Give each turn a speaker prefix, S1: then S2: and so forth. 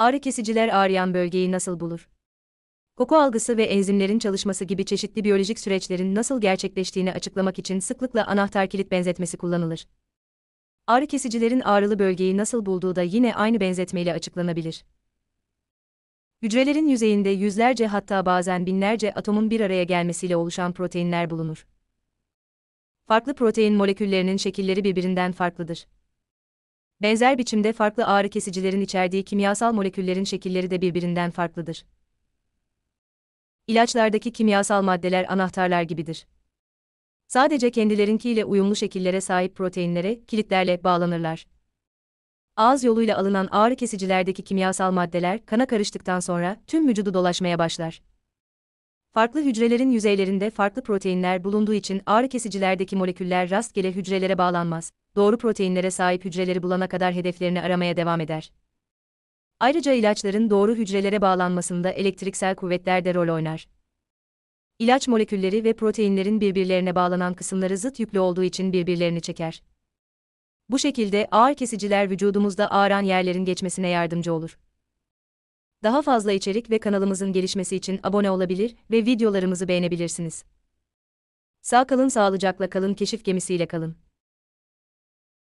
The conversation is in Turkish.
S1: Ağrı kesiciler ağrıyan bölgeyi nasıl bulur? Koku algısı ve enzimlerin çalışması gibi çeşitli biyolojik süreçlerin nasıl gerçekleştiğini açıklamak için sıklıkla anahtar kilit benzetmesi kullanılır. Ağrı kesicilerin ağrılı bölgeyi nasıl bulduğu da yine aynı benzetmeyle açıklanabilir. Hücrelerin yüzeyinde yüzlerce hatta bazen binlerce atomun bir araya gelmesiyle oluşan proteinler bulunur. Farklı protein moleküllerinin şekilleri birbirinden farklıdır. Benzer biçimde farklı ağrı kesicilerin içerdiği kimyasal moleküllerin şekilleri de birbirinden farklıdır. İlaçlardaki kimyasal maddeler anahtarlar gibidir. Sadece kendilerinkiyle uyumlu şekillere sahip proteinlere, kilitlerle bağlanırlar. Ağız yoluyla alınan ağrı kesicilerdeki kimyasal maddeler kana karıştıktan sonra tüm vücudu dolaşmaya başlar. Farklı hücrelerin yüzeylerinde farklı proteinler bulunduğu için ağrı kesicilerdeki moleküller rastgele hücrelere bağlanmaz doğru proteinlere sahip hücreleri bulana kadar hedeflerini aramaya devam eder. Ayrıca ilaçların doğru hücrelere bağlanmasında elektriksel kuvvetler de rol oynar. İlaç molekülleri ve proteinlerin birbirlerine bağlanan kısımları zıt yüklü olduğu için birbirlerini çeker. Bu şekilde ağır kesiciler vücudumuzda ağıran yerlerin geçmesine yardımcı olur. Daha fazla içerik ve kanalımızın gelişmesi için abone olabilir ve videolarımızı beğenebilirsiniz. Sağ kalın sağlıcakla kalın keşif gemisiyle kalın.